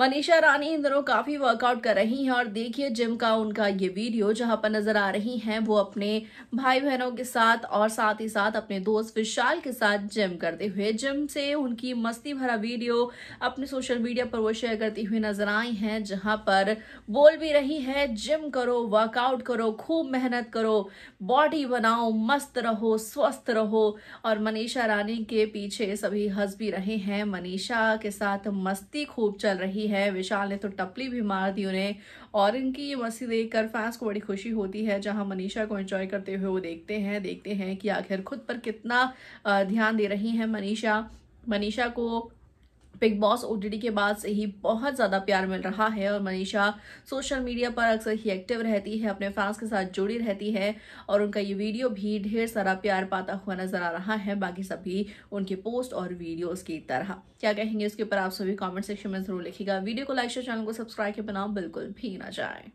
मनीषा रानी इन दिनों काफी वर्कआउट कर रही हैं और देखिए जिम का उनका ये वीडियो जहां पर नजर आ रही हैं वो अपने भाई बहनों के साथ और साथ ही साथ अपने दोस्त विशाल के साथ जिम करते हुए जिम से उनकी मस्ती भरा वीडियो अपने सोशल मीडिया पर वो शेयर करती हुई नजर आई हैं जहां पर बोल भी रही है जिम करो वर्कआउट करो खूब मेहनत करो बॉडी बनाओ मस्त रहो स्वस्थ रहो और मनीषा रानी के पीछे सभी हंस भी रहे हैं मनीषा के साथ मस्ती खूब चल रही की है विशाल ने तो टपली भी मार दी उन्हें और इनकी ये मस्ती देख कर फैंस को बड़ी खुशी होती है जहां मनीषा को एंजॉय करते हुए वो देखते हैं देखते हैं कि आखिर खुद पर कितना ध्यान दे रही हैं मनीषा मनीषा को बिग बॉस ओटीटी के बाद से ही बहुत ज़्यादा प्यार मिल रहा है और मनीषा सोशल मीडिया पर अक्सर ही एक्टिव रहती है अपने फैंस के साथ जुड़ी रहती है और उनका ये वीडियो भी ढेर सारा प्यार पाता हुआ नजर आ रहा है बाकी सभी उनके पोस्ट और वीडियोस की तरह क्या कहेंगे इसके ऊपर आप सभी कॉमेंट सेक्शन में जरूर लिखेगा वीडियो को लाइक शेयर चैनल को सब्सक्राइब के बनाओ बिल्कुल भी ना जाए